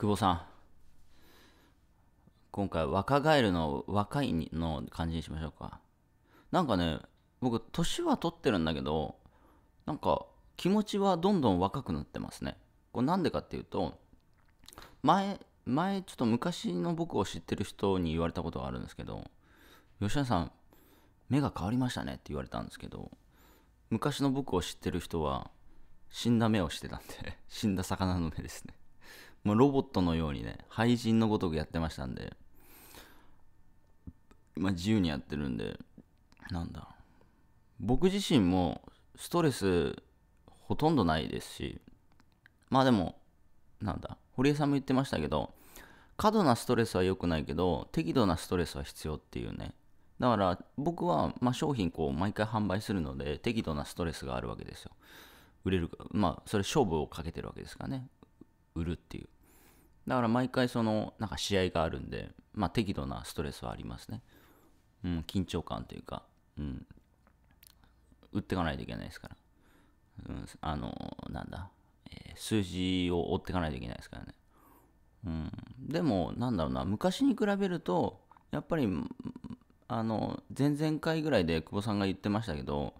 久保さん今回若返るの若いの感じにしましょうかなんかね僕年は取ってるんだけどなんか気持ちはどんどん若くなってますねこれなんでかっていうと前前ちょっと昔の僕を知ってる人に言われたことがあるんですけど吉田さん目が変わりましたねって言われたんですけど昔の僕を知ってる人は死んだ目をしてたんで 死んだ魚の目ですねもうロボットのようにね、廃人のごとくやってましたんで、まあ、自由にやってるんで、なんだ僕自身もストレスほとんどないですし、まあでも、なんだ、堀江さんも言ってましたけど、過度なストレスは良くないけど、適度なストレスは必要っていうね。だから僕は、ま商品こう毎回販売するので、適度なストレスがあるわけですよ。売れるか、まあそれ勝負をかけてるわけですからね。売るっていう。だから毎回そのなんか試合があるんで、まあ、適度なストレスはありますね、うん、緊張感というか、うん、打っていかないといけないですから、うん、あのなんだ、えー、数字を追っていかないといけないですからね、うん、でもなんだろうな昔に比べるとやっぱりあの前々回ぐらいで久保さんが言ってましたけど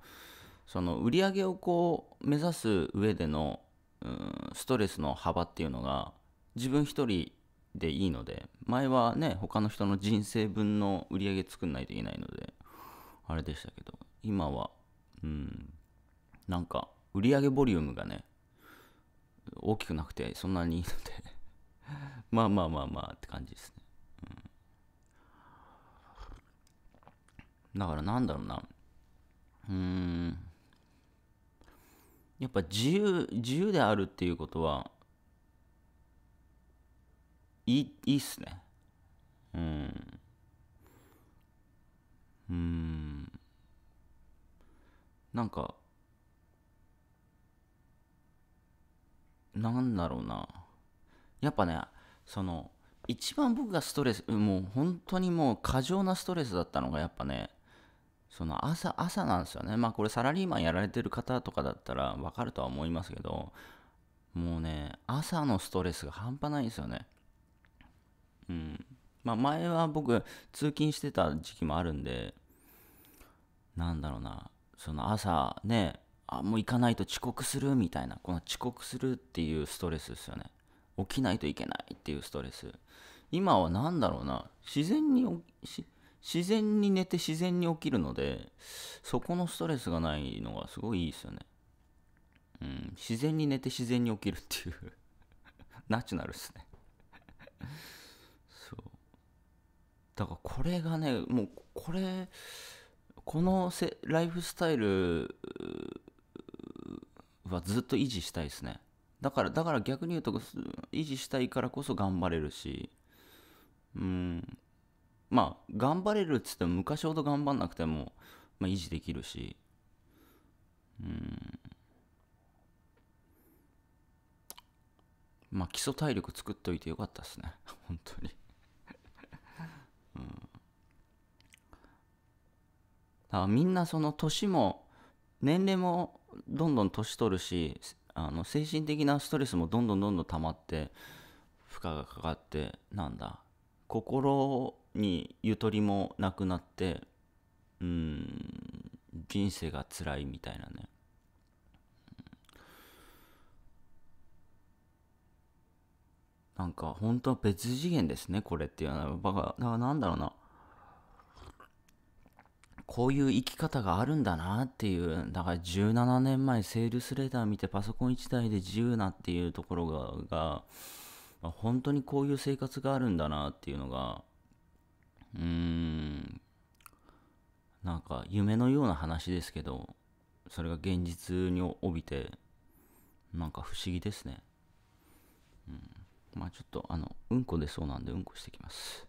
その売り上げをこう目指す上での、うん、ストレスの幅っていうのが自分一人でいいので前はね他の人の人生分の売り上げ作んないといけないのであれでしたけど今はうんなんか売り上げボリュームがね大きくなくてそんなにいいので まあまあまあまあって感じですね、うん、だからなんだろうなうんやっぱ自由自由であるっていうことはいいいいっすねうんうんなんかなんだろうなやっぱねその一番僕がストレスもう本当にもう過剰なストレスだったのがやっぱねその朝朝なんですよねまあこれサラリーマンやられてる方とかだったらわかるとは思いますけどもうね朝のストレスが半端ないんですよねうん。まあ前は僕、通勤してた時期もあるんで、なんだろうな、その朝ね、あ、もう行かないと遅刻するみたいな、この遅刻するっていうストレスですよね。起きないといけないっていうストレス。今は何だろうな、自然に自然に寝て自然に起きるので、そこのストレスがないのがすごいいいですよね。うん、自然に寝て自然に起きるっていうナチュラルっすねだからこれがねもうこれこのせライフスタイルはずっと維持したいですねだからだから逆に言うと維持したいからこそ頑張れるしうんまあ頑張れるっつっても昔ほど頑張んなくても、まあ、維持できるしうんまあ基礎体力作っといてよかったですね 本当にあみんなその年も年齢もどんどん年取るしあの精神的なストレスもどんどんどんどん溜まって負荷がかかってなんだ心にゆとりもなくなってうん人生が辛いみたいなねなんか本当は別次元ですねこれっていうのはバだからなんだろうなこういう生き方があるんだなっていう、だから17年前セールスレター見てパソコン1台で自由なっていうところが、が本当にこういう生活があるんだなっていうのが、うーん、なんか夢のような話ですけど、それが現実に帯びて、なんか不思議ですね。うん、まあちょっとあの、うんこ出そうなんでうんこしてきます。